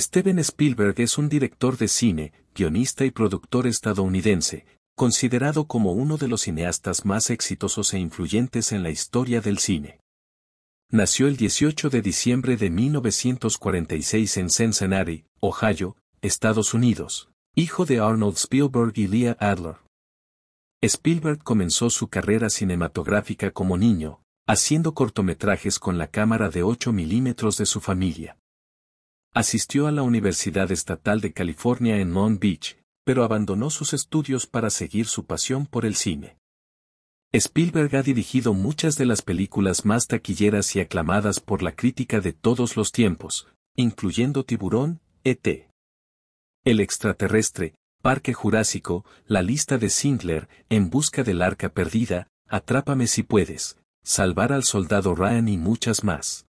Steven Spielberg es un director de cine, guionista y productor estadounidense, considerado como uno de los cineastas más exitosos e influyentes en la historia del cine. Nació el 18 de diciembre de 1946 en Cincinnati, Ohio, Estados Unidos, hijo de Arnold Spielberg y Leah Adler. Spielberg comenzó su carrera cinematográfica como niño, haciendo cortometrajes con la cámara de 8 milímetros de su familia. Asistió a la Universidad Estatal de California en Long Beach, pero abandonó sus estudios para seguir su pasión por el cine. Spielberg ha dirigido muchas de las películas más taquilleras y aclamadas por la crítica de todos los tiempos, incluyendo Tiburón, ET. El extraterrestre, Parque Jurásico, La lista de Sindler, En busca del arca perdida, Atrápame si puedes, Salvar al soldado Ryan y muchas más.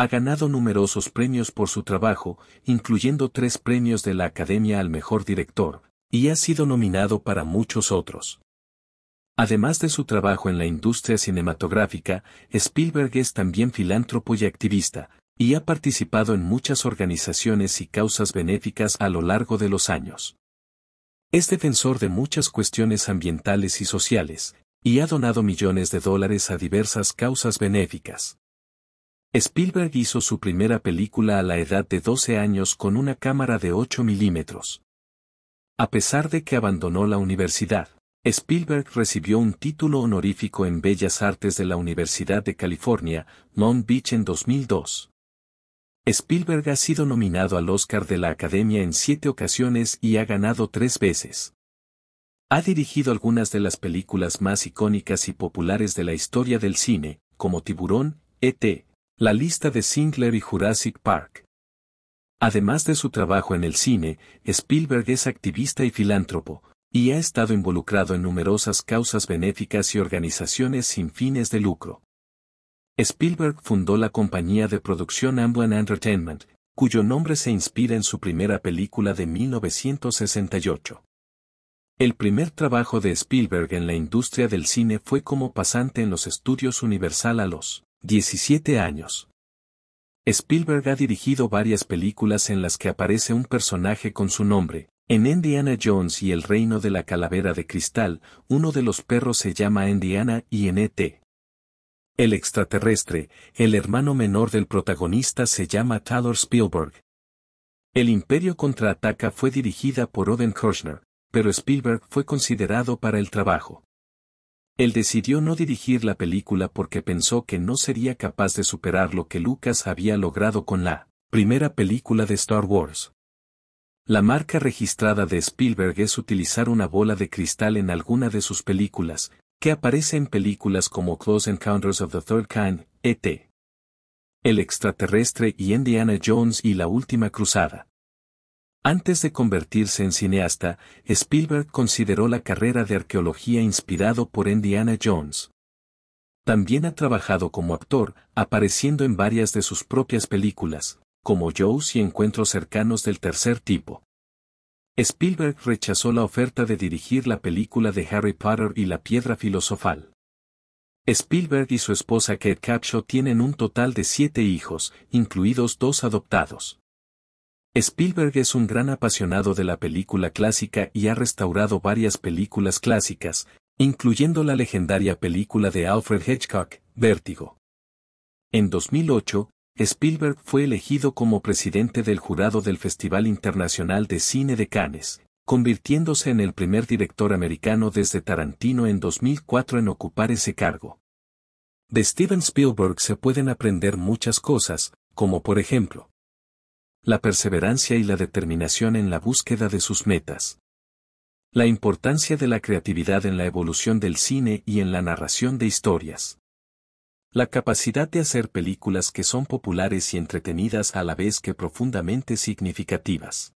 Ha ganado numerosos premios por su trabajo, incluyendo tres premios de la Academia al Mejor Director, y ha sido nominado para muchos otros. Además de su trabajo en la industria cinematográfica, Spielberg es también filántropo y activista, y ha participado en muchas organizaciones y causas benéficas a lo largo de los años. Es defensor de muchas cuestiones ambientales y sociales, y ha donado millones de dólares a diversas causas benéficas. Spielberg hizo su primera película a la edad de 12 años con una cámara de 8 milímetros. A pesar de que abandonó la universidad, Spielberg recibió un título honorífico en Bellas Artes de la Universidad de California, Long Beach en 2002. Spielberg ha sido nominado al Oscar de la Academia en siete ocasiones y ha ganado tres veces. Ha dirigido algunas de las películas más icónicas y populares de la historia del cine, como Tiburón, E.T., la lista de Sinclair y Jurassic Park. Además de su trabajo en el cine, Spielberg es activista y filántropo, y ha estado involucrado en numerosas causas benéficas y organizaciones sin fines de lucro. Spielberg fundó la compañía de producción Amblin Entertainment, cuyo nombre se inspira en su primera película de 1968. El primer trabajo de Spielberg en la industria del cine fue como pasante en los estudios Universal a los 17 años. Spielberg ha dirigido varias películas en las que aparece un personaje con su nombre. En Indiana Jones y el reino de la calavera de cristal, uno de los perros se llama Indiana y en ET. El extraterrestre, el hermano menor del protagonista se llama Taylor Spielberg. El Imperio contraataca fue dirigida por Oden Kirchner, pero Spielberg fue considerado para el trabajo. Él decidió no dirigir la película porque pensó que no sería capaz de superar lo que Lucas había logrado con la primera película de Star Wars. La marca registrada de Spielberg es utilizar una bola de cristal en alguna de sus películas, que aparece en películas como Close Encounters of the Third Kind, ET, El extraterrestre y Indiana Jones y La Última Cruzada. Antes de convertirse en cineasta, Spielberg consideró la carrera de arqueología inspirado por Indiana Jones. También ha trabajado como actor, apareciendo en varias de sus propias películas, como Joe's y Encuentros cercanos del tercer tipo. Spielberg rechazó la oferta de dirigir la película de Harry Potter y la piedra filosofal. Spielberg y su esposa Kate Capshaw tienen un total de siete hijos, incluidos dos adoptados. Spielberg es un gran apasionado de la película clásica y ha restaurado varias películas clásicas, incluyendo la legendaria película de Alfred Hitchcock, Vértigo. En 2008, Spielberg fue elegido como presidente del jurado del Festival Internacional de Cine de Cannes, convirtiéndose en el primer director americano desde Tarantino en 2004 en ocupar ese cargo. De Steven Spielberg se pueden aprender muchas cosas, como por ejemplo, la perseverancia y la determinación en la búsqueda de sus metas. La importancia de la creatividad en la evolución del cine y en la narración de historias. La capacidad de hacer películas que son populares y entretenidas a la vez que profundamente significativas.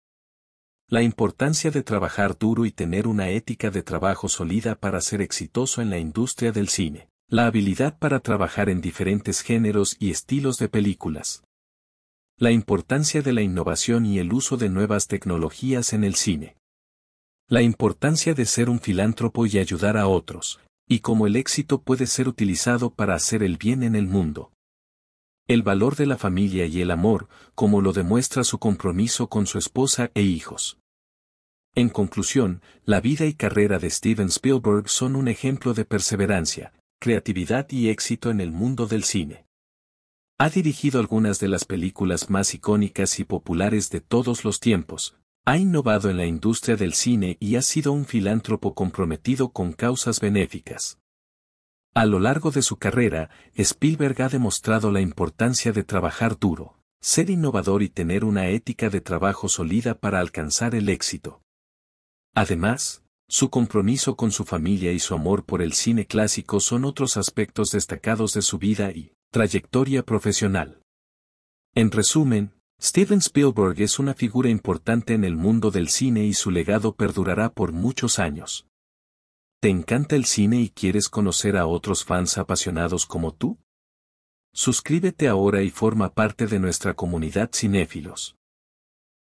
La importancia de trabajar duro y tener una ética de trabajo sólida para ser exitoso en la industria del cine. La habilidad para trabajar en diferentes géneros y estilos de películas. La importancia de la innovación y el uso de nuevas tecnologías en el cine. La importancia de ser un filántropo y ayudar a otros, y cómo el éxito puede ser utilizado para hacer el bien en el mundo. El valor de la familia y el amor, como lo demuestra su compromiso con su esposa e hijos. En conclusión, la vida y carrera de Steven Spielberg son un ejemplo de perseverancia, creatividad y éxito en el mundo del cine. Ha dirigido algunas de las películas más icónicas y populares de todos los tiempos, ha innovado en la industria del cine y ha sido un filántropo comprometido con causas benéficas. A lo largo de su carrera, Spielberg ha demostrado la importancia de trabajar duro, ser innovador y tener una ética de trabajo sólida para alcanzar el éxito. Además, su compromiso con su familia y su amor por el cine clásico son otros aspectos destacados de su vida y trayectoria profesional. En resumen, Steven Spielberg es una figura importante en el mundo del cine y su legado perdurará por muchos años. ¿Te encanta el cine y quieres conocer a otros fans apasionados como tú? Suscríbete ahora y forma parte de nuestra comunidad cinéfilos.